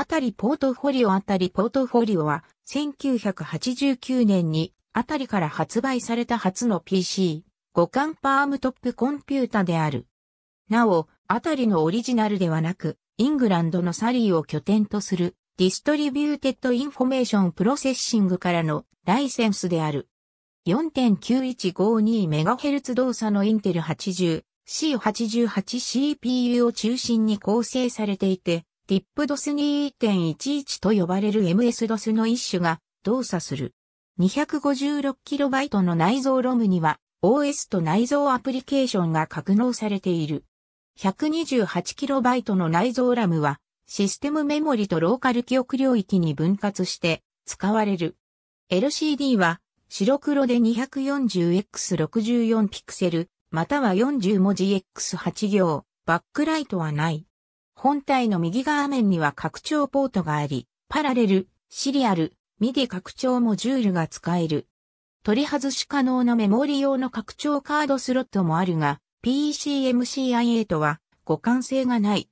あたりポートフォリオあたりポートフォリオは1989年にあたりから発売された初の PC 互換パームトップコンピュータである。なお、あたりのオリジナルではなく、イングランドのサリーを拠点とするディストリビューテッドインフォメーションプロセッシングからのライセンスである。4.9152MHz 動作のインテル 80C88CPU を中心に構成されていて、ティップ DOS 2.11と呼ばれる MS-DOS の一種が動作する。256KB の内蔵 ROM には OS と内蔵アプリケーションが格納されている。128KB の内蔵 RAM はシステムメモリとローカル記憶領域に分割して使われる。LCD は白黒で 240x64 ピクセル、または40文字 x8 行、バックライトはない。本体の右側面には拡張ポートがあり、パラレル、シリアル、ミディ拡張モジュールが使える。取り外し可能なメモリ用の拡張カードスロットもあるが、PCMCIA とは互換性がない。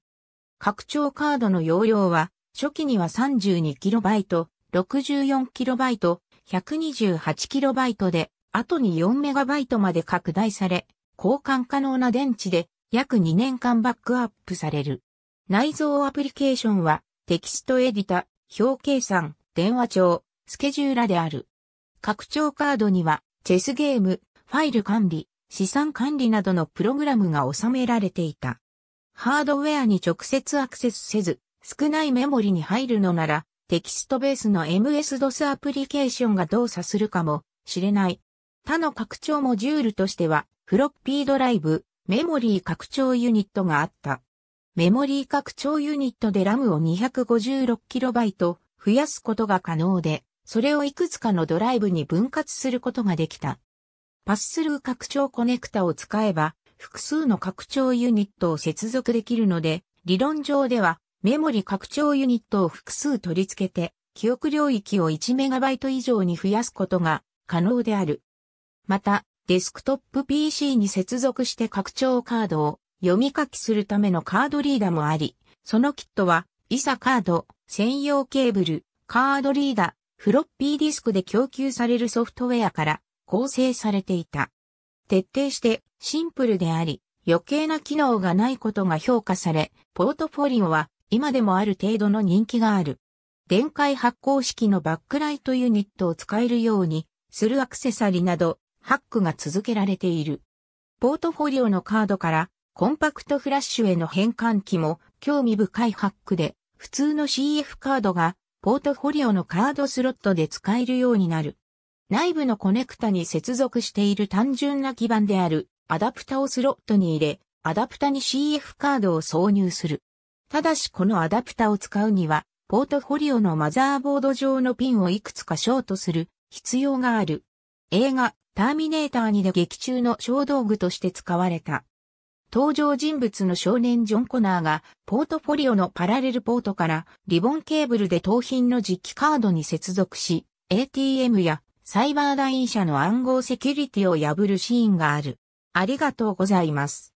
拡張カードの容量は、初期には 32KB、64KB、128KB で、後に 4MB まで拡大され、交換可能な電池で約2年間バックアップされる。内蔵アプリケーションは、テキストエディタ、表計算、電話帳、スケジューラである。拡張カードには、チェスゲーム、ファイル管理、資産管理などのプログラムが収められていた。ハードウェアに直接アクセスせず、少ないメモリに入るのなら、テキストベースの MS-DOS アプリケーションが動作するかもしれない。他の拡張モジュールとしては、フロッピードライブ、メモリー拡張ユニットがあった。メモリー拡張ユニットでラムを 256KB 増やすことが可能で、それをいくつかのドライブに分割することができた。パススルー拡張コネクタを使えば、複数の拡張ユニットを接続できるので、理論上ではメモリ拡張ユニットを複数取り付けて、記憶領域を 1MB 以上に増やすことが可能である。また、デスクトップ PC に接続して拡張カードを読み書きするためのカードリーダーもあり、そのキットは、イサカード、専用ケーブル、カードリーダ、ー、フロッピーディスクで供給されるソフトウェアから構成されていた。徹底してシンプルであり、余計な機能がないことが評価され、ポートフォリオは今でもある程度の人気がある。電解発光式のバックライトユニットを使えるようにするアクセサリなど、ハックが続けられている。ポートフォリオのカードからコンパクトフラッシュへの変換器も興味深いハックで、普通の CF カードがポートフォリオのカードスロットで使えるようになる。内部のコネクタに接続している単純な基板であるアダプタをスロットに入れ、アダプタに CF カードを挿入する。ただしこのアダプタを使うには、ポートフォリオのマザーボード上のピンをいくつかショートする必要がある。映画、ターミネーターにで劇中の小道具として使われた登場人物の少年ジョン・コナーが、ポートフォリオのパラレルポートから、リボンケーブルで盗品の実機カードに接続し、ATM やサイバーライン社の暗号セキュリティを破るシーンがある。ありがとうございます。